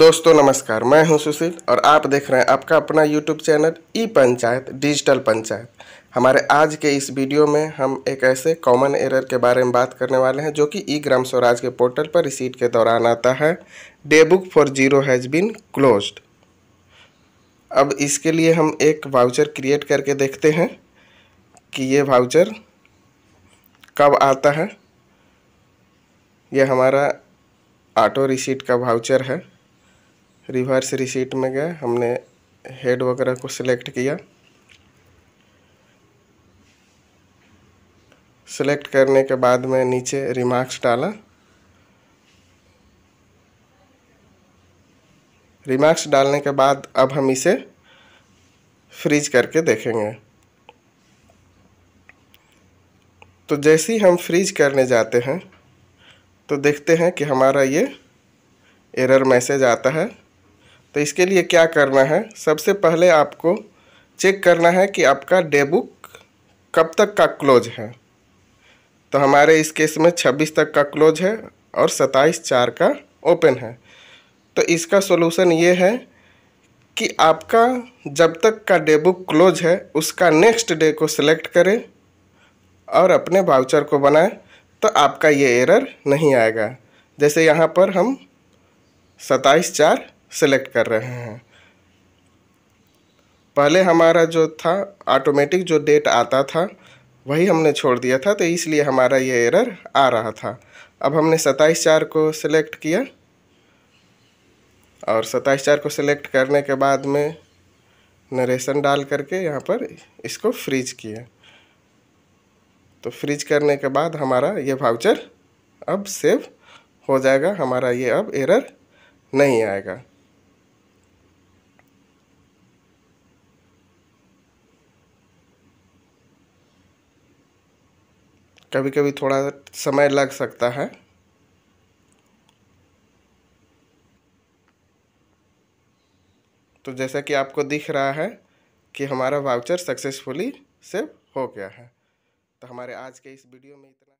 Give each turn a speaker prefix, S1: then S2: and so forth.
S1: दोस्तों नमस्कार मैं हूं सुशील और आप देख रहे हैं आपका अपना YouTube channel e panchayat digital panchayat हमारे आज के इस वीडियो में हम एक ऐसे कॉमन एरर के बारे में बात करने वाले हैं जो कि ई ग्राम स्वराज के पोर्टल पर रिसीट के दौरान आता है day book for zero has been closed अब इसके लिए हम एक वाउचर क्रिएट करके देखते हैं कि ये वाउचर कब आता है यह हमारा ऑटो रिसीट का वाउचर है रिवर्स रिसीट में गए हमने हेड वगैरह को सिलेक्ट किया सिलेक्ट करने के बाद में नीचे रिमार्क्स डाला रिमार्क्स डालने के बाद अब हम इसे फ्रीज करके देखेंगे तो जैसे ही हम फ्रीज करने जाते हैं तो देखते हैं कि हमारा ये एरर मैसेज आता है तो इसके लिए क्या करना है सबसे पहले आपको चेक करना है कि आपका डे बुक कब तक का क्लोज है तो हमारे इस केस में 26 तक का क्लोज है और 27 चार का ओपन है तो इसका सोलूसन ये है कि आपका जब तक का डे बुक क्लोज है उसका नेक्स्ट डे को सिलेक्ट करें और अपने वाउचर को बनाएं तो आपका ये एरर नहीं आएगा जैसे यहाँ पर हम 27 चार सेलेक्ट कर रहे हैं पहले हमारा जो था ऑटोमेटिक जो डेट आता था वही हमने छोड़ दिया था तो इसलिए हमारा ये एरर आ रहा था अब हमने सत्ताईस चार को सिलेक्ट किया और सत्ताईस चार को सिलेक्ट करने के बाद में नरेशन डाल करके यहाँ पर इसको फ्रीज किया तो फ्रीज करने के बाद हमारा ये भाउचर अब सेव हो जाएगा हमारा ये अब एरर नहीं आएगा कभी कभी थोड़ा समय लग सकता है तो जैसा कि आपको दिख रहा है कि हमारा वाउचर सक्सेसफुली सेव हो गया है तो हमारे आज के इस वीडियो में इतना